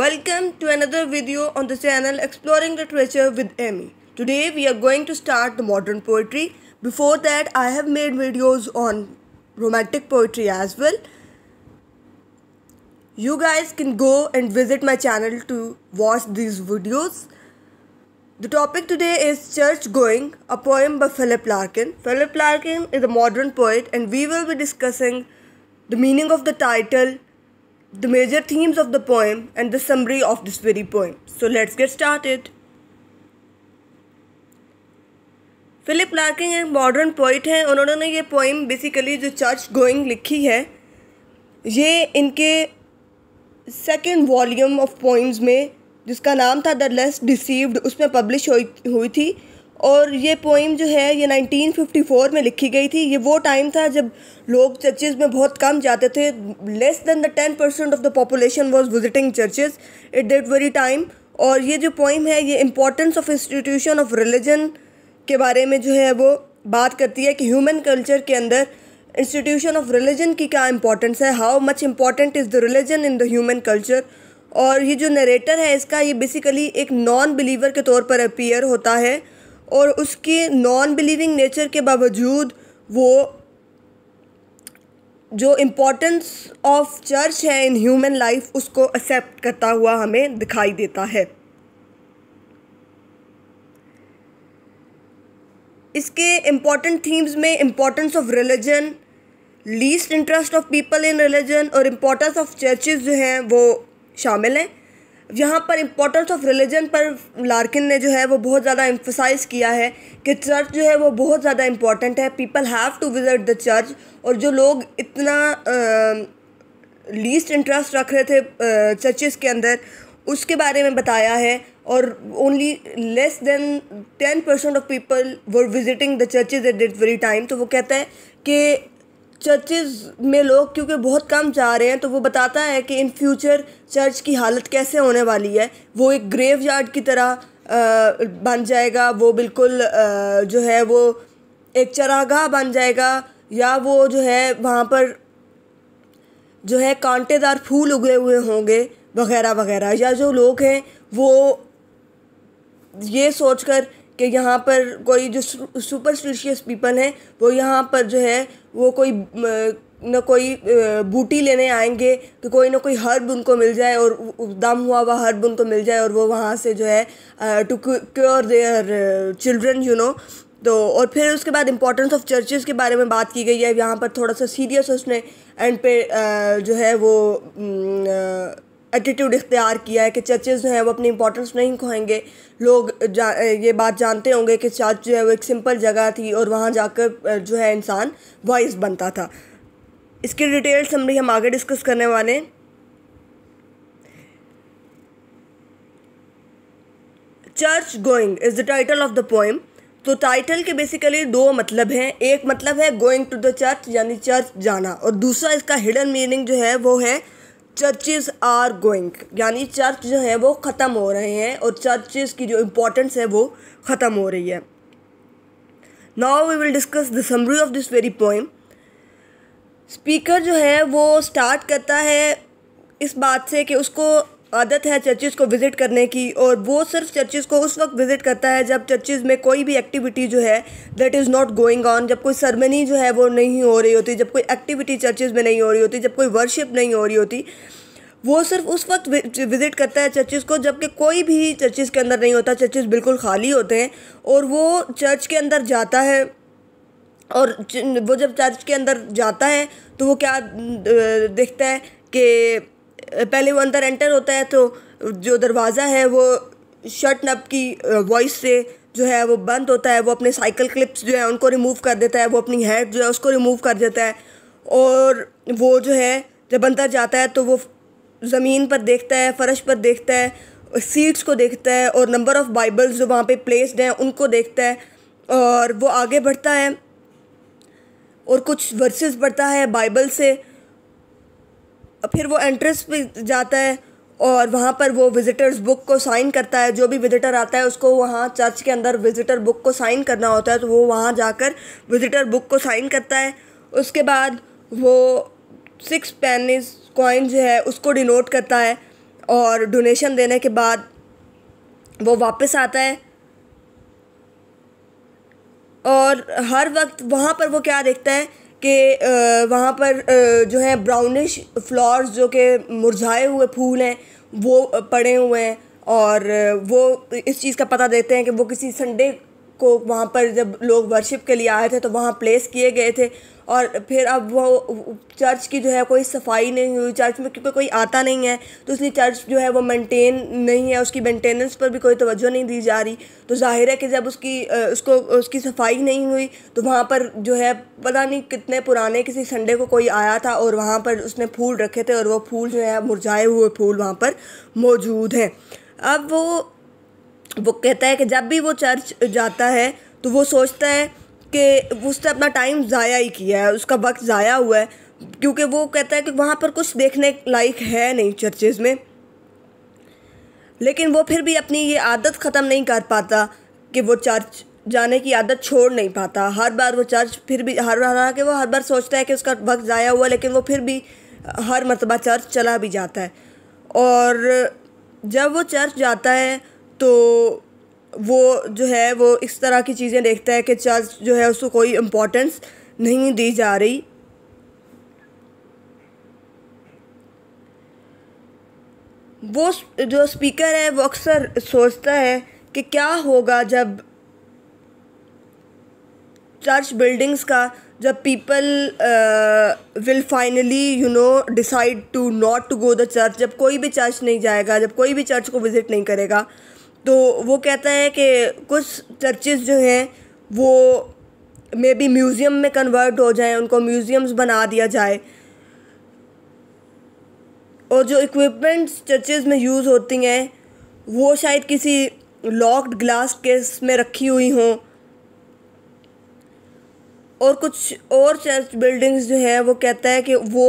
Welcome to another video on the channel Exploring Literature with Amy. Today we are going to start the modern poetry. Before that I have made videos on romantic poetry as well. You guys can go and visit my channel to watch these videos. The topic today is Church Going, a poem by Philip Larkin. Philip Larkin is a modern poet and we will be discussing the meaning of the title, the major themes of the poem and the summary of this very poem. So let's get started. Philip Larkin एक modern poet हैं उन्होंने ये poem basically जो church going लिखी है ये इनके second volume of poems में जिसका नाम था द लेस डिसीव्ड उसमें पब्लिश हुई हुई थी और ये पोइम जो है ये 1954 में लिखी गई थी ये वो टाइम था जब लोग चर्चेज़ में बहुत कम जाते थे less than the ten percent of the population was visiting churches it that very time और ये जो पोइम है ये importance of institution of religion के बारे में जो है वो बात करती है कि ह्यूमन कल्चर के अंदर इंस्टीट्यूशन ऑफ रिलीजन की क्या इंपॉर्टेंस है how much important is the religion in the human culture और ये जो नरेटर है इसका ये बेसिकली एक नॉन बिलीवर के तौर पर अपीयर होता है और उसके नॉन बिलीविंग नेचर के बावजूद वो जो इम्पोर्टेंस ऑफ चर्च है इन ह्यूमन लाइफ उसको एक्सेप्ट करता हुआ हमें दिखाई देता है इसके इम्पॉर्टेंट थीम्स में importance of religion least interest of people in religion और इम्पोर्टेंस ऑफ चर्चेज जो हैं वो शामिल हैं यहाँ पर इम्पोर्टेंस ऑफ रिलीजन पर लार्किन ने जो है वो बहुत ज़्यादा एम्फोसाइज़ किया है कि चर्च जो है वो बहुत ज़्यादा इम्पॉर्टेंट है people have to visit the church और जो लोग इतना लीस्ट इंटरेस्ट रख रहे थे चर्चेस के अंदर उसके बारे में बताया है और only less than ten percent of people were visiting the churches at that very time तो वो कहता है कि चर्चेज में लोग क्योंकि बहुत कम जा रहे हैं तो वो बताता है कि इन फ्यूचर चर्च की हालत कैसे होने वाली है वो एक ग्रेव यार्ड की तरह आ, बन जाएगा वो बिल्कुल आ, जो है वो एक चरागाह बन जाएगा या वो जो है वहाँ पर जो है कांटेदार फूल उगे हुए होंगे वगैरह वगैरह या जो लोग हैं वो ये सोचकर कि यहाँ पर कोई जो सुपरस्टिशियस पीपल हैं वो यहाँ पर जो है वो कोई न कोई बूटी लेने आएंगे कि कोई ना कोई हर्ब उनको मिल जाए और दम हुआ हुआ हर्ब उनको मिल जाए और वो वहाँ से जो है to cure their children you know तो और फिर उसके बाद इम्पोर्टेंस ऑफ चर्चेज़ के बारे में बात की गई है यहाँ पर थोड़ा सा सीरियस उसने एंड पे जो है वो एटीट्यूड इख्तियार किया है कि चर्चेज़ जो हैं वो अपनी इंपॉर्टेंस नहीं खोएंगे लोग जा ये बात जानते होंगे कि चर्च जो है वो एक सिंपल जगह थी और वहाँ जाकर जो है इंसान वॉइस बनता था इसकी डिटेल समरी हम आगे डिस्कस करने वाले हैं church going is the title of the poem तो टाइटल के बेसिकली दो मतलब हैं एक मतलब है गोइंग टू द चर्च यानी चर्च जाना और दूसरा इसका हिडन मीनिंग जो है वो है चर्चेज आर गोइंग यानी चर्च जो है वो ख़त्म हो रहे हैं और चर्चेज की जो इम्पोर्टेंस है वो ख़त्म हो रही है now we will discuss the summary of this very poem speaker जो है वो स्टार्ट करता है इस बात से कि उसको आदत है चर्चेज़ को विज़िट करने की और वो सिर्फ चर्चेज़ को उस वक्त विज़िट करता है जब चर्चेज़ में कोई भी एक्टिविटी जो है that is not going on जब कोई सरमनी जो है वो नहीं हो रही होती जब कोई एक्टिविटी चर्चेज़ में नहीं हो रही होती जब कोई वर्शिप नहीं हो रही होती वो सिर्फ उस वक्त विज़िट करता है चर्चेज़ को जबकि कोई भी चर्चेज़ के अंदर नहीं होता चर्चेज़ बिल्कुल खाली होते हैं और वो चर्च के अंदर जाता है और वो जब चर्च के अंदर जाता है तो वो क्या देखता है कि पहले वो अंदर एंटर होता है तो जो दरवाज़ा है वो शर्ट नब की वॉइस से जो है वो बंद होता है वो अपने साइकिल क्लिप्स जो है उनको रिमूव कर देता है वो अपनी हेड जो है उसको रिमूव कर देता है और वो जो है जब अंदर जाता है तो वो ज़मीन पर देखता है फर्श पर देखता है सीट्स को देखता है और नंबर ऑफ़ बाइबल्स जो वहाँ पे प्लेसड हैं उनको देखता है और वो आगे बढ़ता है और कुछ वर्सेस पढ़ता है बाइबल से फिर वो एंट्रेंस पे जाता है और वहाँ पर वो विज़िटर्स बुक को साइन करता है जो भी विज़िटर आता है उसको वहाँ चर्च के अंदर विज़िटर बुक को साइन करना होता है तो वो वहाँ जाकर विज़िटर बुक को साइन करता है उसके बाद वो सिक्स पेनिस कॉइन जो है उसको डिनोट करता है और डोनेशन देने के बाद वो वापस आता है और हर वक्त वहाँ पर वो क्या देखता है कि वहाँ पर जो है ब्राउनिश फ्लावर्स जो कि मुरझाए हुए फूल हैं वो पड़े हुए हैं और वो इस चीज़ का पता देते हैं कि वो किसी संडे को वहाँ पर जब लोग वर्शिप के लिए आए थे तो वहाँ प्लेस किए गए थे और फिर अब वो चर्च की जो है कोई सफाई नहीं हुई चर्च में क्योंकि कोई आता नहीं है तो इसलिए चर्च जो है वो मेंटेन नहीं है उसकी मेंटेनेंस पर भी कोई तवज्जो नहीं दी जा रही तो जाहिर है कि जब उसकी उसको उसकी सफाई नहीं हुई तो वहाँ पर जो है पता नहीं कितने पुराने किसी संडे को कोई आया था और वहाँ पर उसने फूल रखे थे और वो फूल जो है मुरझाए हुए फूल वहाँ पर मौजूद हैं अब वो वो कहता है कि जब भी वो चर्च जाता है तो वो सोचता है कि उसने अपना टाइम ज़ाया ही किया है उसका वक्त ज़ाया हुआ है क्योंकि वो कहता है कि वहाँ पर कुछ देखने लायक है नहीं चर्चेज़ में लेकिन वो फिर भी अपनी ये आदत ख़त्म नहीं कर पाता कि वो चर्च जाने की आदत छोड़ नहीं पाता हर बार वो चर्च फिर भी हर बार हाँ, के वो हर बार सोचता है कि उसका वक्त ज़ाया हुआ लेकिन वो फिर भी हर मरतबा चर्च चला भी जाता है और जब वो चर्च जाता है तो वो जो है वो इस तरह की चीज़ें देखता है कि चर्च जो है उसको कोई इम्पोर्टेंस नहीं दी जा रही वो जो स्पीकर है वो अक्सर सोचता है कि क्या होगा जब चर्च बिल्डिंग्स का जब people will finally you know decide to not to go the church जब कोई भी चर्च नहीं जाएगा जब कोई भी चर्च को विज़िट नहीं करेगा तो वो कहता है कि कुछ चर्चेज़ जो हैं वो मे बी म्यूज़ियम में कन्वर्ट हो जाएं उनको म्यूज़ियम्स बना दिया जाए और जो इक्विपमेंट्स चर्चेज़ में यूज़ होती हैं वो शायद किसी लॉक्ड ग्लास केस में रखी हुई हों और कुछ और चर्च बिल्डिंग्स जो हैं वो कहता है कि वो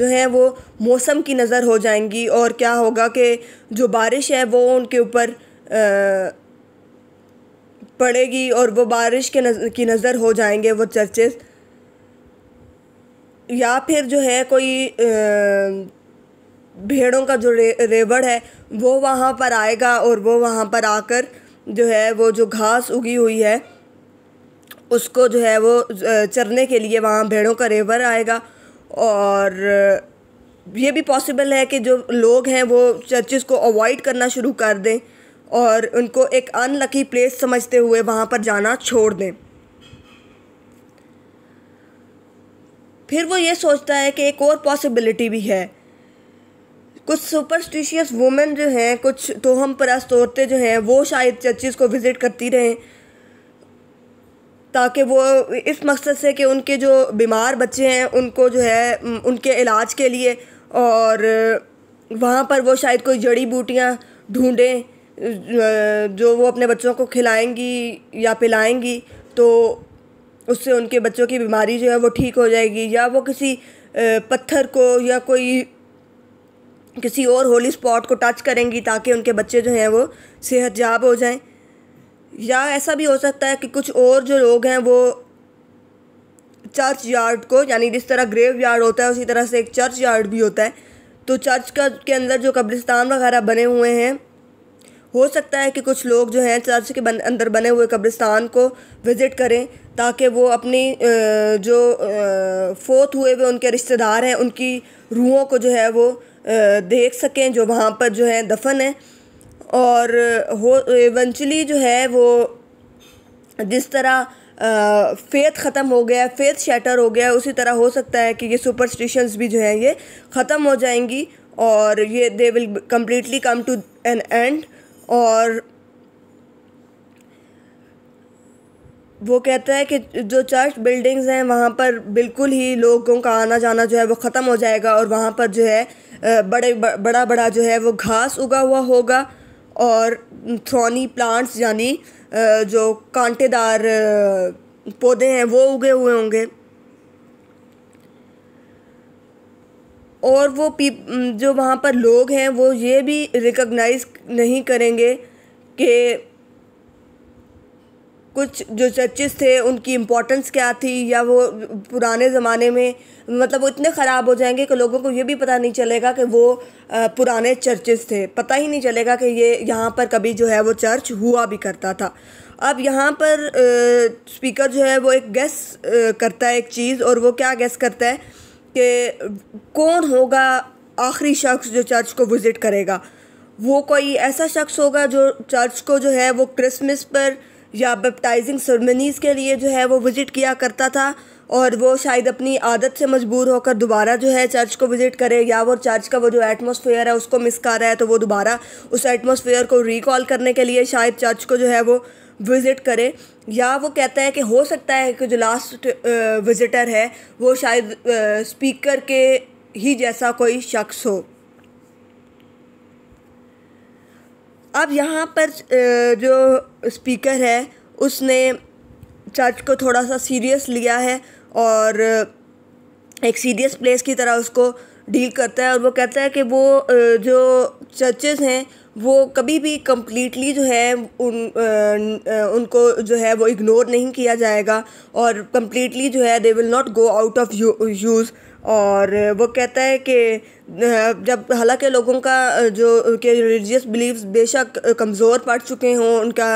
जो हैं वो मौसम की नज़र हो जाएंगी और क्या होगा कि जो बारिश है वो उनके ऊपर पड़ेगी और वो बारिश के नज़र की नज़र हो जाएंगे वो चर्चेस या फिर जो है कोई भेड़ों का जो रे, रेवड़ है वो वहाँ पर आएगा और वो वहाँ पर आकर जो है वो जो घास उगी हुई है उसको जो है वो चरने के लिए वहाँ भेड़ों का रेवर आएगा और ये भी पॉसिबल है कि जो लोग हैं वो चर्चेस को अवॉइड करना शुरू कर दें और उनको एक अनलकी प्लेस समझते हुए वहाँ पर जाना छोड़ दें फिर वो ये सोचता है कि एक और पॉसिबिलिटी भी है कुछ सुपरस्टिशियस वुमेन जो हैं कुछ तोहम परस्त औरतें जो हैं वो शायद चर्चेज़ को विज़िट करती रहें ताकि वो इस मकसद से कि उनके जो बीमार बच्चे हैं उनको जो है उनके इलाज के लिए और वहाँ पर वो शायद कोई जड़ी बूटियाँ ढूँढें जो वो अपने बच्चों को खिलाएंगी या पिलाएंगी तो उससे उनके बच्चों की बीमारी जो है वो ठीक हो जाएगी या वो किसी पत्थर को या कोई किसी और होली स्पॉट को टच करेंगी ताकि उनके बच्चे जो हैं वो सेहतयाब हो जाएं या ऐसा भी हो सकता है कि कुछ और जो लोग हैं वो चर्च यार्ड को यानी जिस तरह ग्रेव यार्ड होता है उसी तरह से एक चर्च यार्ड भी होता है तो चर्च का के अंदर जो कब्रिस्तान वगैरह बने हुए हैं हो सकता है कि कुछ लोग जो हैं चर्च के बन, अंदर बने हुए कब्रिस्तान को विज़िट करें ताकि वो अपनी जो फोत हुए हुए उनके रिश्तेदार हैं उनकी रूहों को जो है वो देख सकें जो वहाँ पर जो है दफन है और हो इवेंचुअली जो है वो जिस तरह फेथ ख़त्म हो गया फेथ शैटर हो गया उसी तरह हो सकता है कि ये सुपरस्टिशंस भी जो हैं ये ख़त्म हो जाएंगी और ये they will completely come to an end और वो कहता है कि जो चर्च बिल्डिंग्स हैं वहाँ पर बिल्कुल ही लोगों का आना जाना जो है वो ख़त्म हो जाएगा और वहाँ पर जो है बड़े बड़ा बड़ा जो है वो घास उगा हुआ होगा और थ्रोनी प्लांट्स यानी जो कांटेदार पौधे हैं वो उगे हुए होंगे और वो पी जो वहाँ पर लोग हैं वो ये भी रिकग्नाइज नहीं करेंगे कि कुछ जो चर्चेस थे उनकी इम्पोर्टेंस क्या थी या वो पुराने ज़माने में मतलब वो इतने ख़राब हो जाएंगे कि लोगों को ये भी पता नहीं चलेगा कि वो पुराने चर्चेस थे पता ही नहीं चलेगा कि ये यहाँ पर कभी जो है वो चर्च हुआ भी करता था अब यहाँ पर स्पीकर जो है वो एक गैस करता है एक चीज़ और वो क्या गैस करता है कि कौन होगा आखिरी शख्स जो चर्च को विज़िट करेगा वो कोई ऐसा शख्स होगा जो चर्च को जो है वो क्रिसमस पर या बैप्टाइजिंग सरमनीज़ के लिए जो है वो विज़िट किया करता था और वो शायद अपनी आदत से मजबूर होकर दोबारा जो है चर्च को विज़िट करे या वो चर्च का वो जो एटमोसफेयर है उसको मिस कर रहा है तो वो दोबारा उस एटमोसफेयर को रिकॉल करने के लिए शायद चर्च को जो है वो विज़िट करे या वो कहता है कि हो सकता है कि जो लास्ट विज़िटर uh, है वो शायद स्पीकर uh, के ही जैसा कोई शख्स हो अब यहाँ पर जो स्पीकर है उसने चर्च को थोड़ा सा सीरियस लिया है और एक सीरियस प्लेस की तरह उसको डील करता है और वो कहता है कि वो जो चर्चेज़ हैं वो कभी भी कम्प्लीटली जो है उन उनको जो है वो इग्नोर नहीं किया जाएगा और कम्प्लीटली जो है they will not go out of use और वो कहता है कि जब हालांकि लोगों का जो के रिलीजियस बिलीव्स बेशक कमज़ोर पड़ चुके हों उनका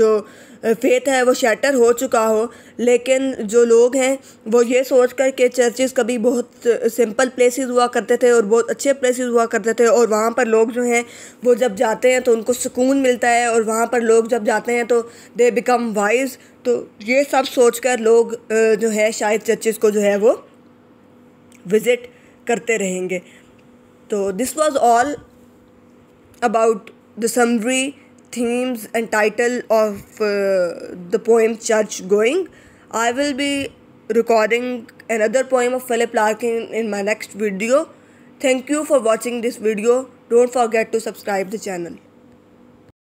जो फेथ है वो शैटर हो चुका हो लेकिन जो लोग हैं वो ये सोच कर के चर्चेस कभी बहुत सिंपल प्लेसेस हुआ करते थे और बहुत अच्छे प्लेसेस हुआ करते थे और वहाँ पर लोग जो हैं वो जब जाते हैं तो उनको सुकून मिलता है और वहाँ पर लोग जब जाते हैं तो दे बिकम वाइज तो ये सब सोच कर लोग जो है शायद चर्चेस को जो है वो विजिट करते रहेंगे तो this was all about the summary themes and title of the poem church going I will be recording another poem of Philip Larkin in my next video thank you for watching this video don't forget to subscribe the channel